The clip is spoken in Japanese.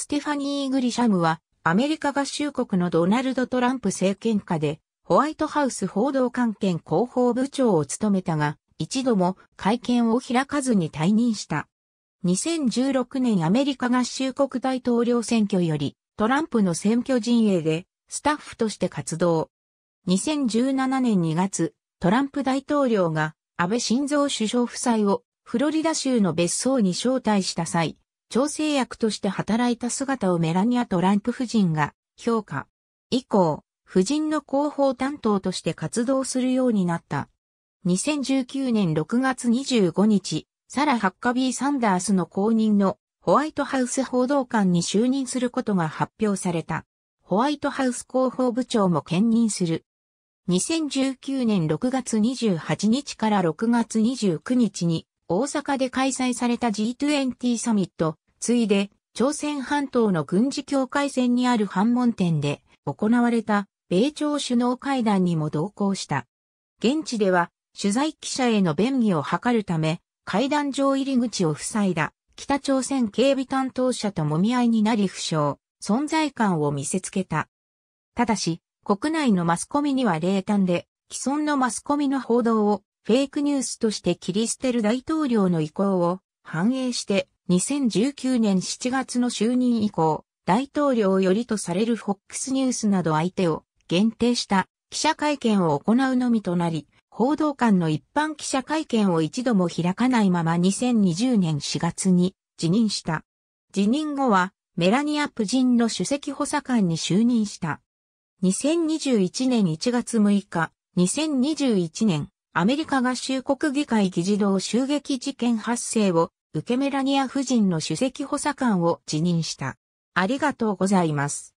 ステファニー・グリシャムは、アメリカ合衆国のドナルド・トランプ政権下で、ホワイトハウス報道関係広報部長を務めたが、一度も会見を開かずに退任した。2016年アメリカ合衆国大統領選挙より、トランプの選挙陣営で、スタッフとして活動。2017年2月、トランプ大統領が安倍晋三首相夫妻をフロリダ州の別荘に招待した際、調整役として働いた姿をメラニア・トランプ夫人が評価。以降、夫人の広報担当として活動するようになった。2019年6月25日、サラ・ハッカビー・サンダースの後任のホワイトハウス報道官に就任することが発表された。ホワイトハウス広報部長も兼任する。2019年6月28日から6月29日に大阪で開催された G20 サミット、ついで、朝鮮半島の軍事境界線にある反問店で行われた米朝首脳会談にも同行した。現地では取材記者への便宜を図るため、会談場入り口を塞いだ北朝鮮警備担当者ともみ合いになり負傷、存在感を見せつけた。ただし、国内のマスコミには冷淡で、既存のマスコミの報道をフェイクニュースとして切り捨てる大統領の意向を反映して2019年7月の就任以降、大統領よりとされるフォックスニュースなど相手を限定した記者会見を行うのみとなり、報道官の一般記者会見を一度も開かないまま2020年4月に辞任した。辞任後はメラニア・プジンの首席補佐官に就任した。2021年1月6日、2021年アメリカ合衆国議会議事堂襲撃事件発生を受けメラニア夫人の首席補佐官を辞任した。ありがとうございます。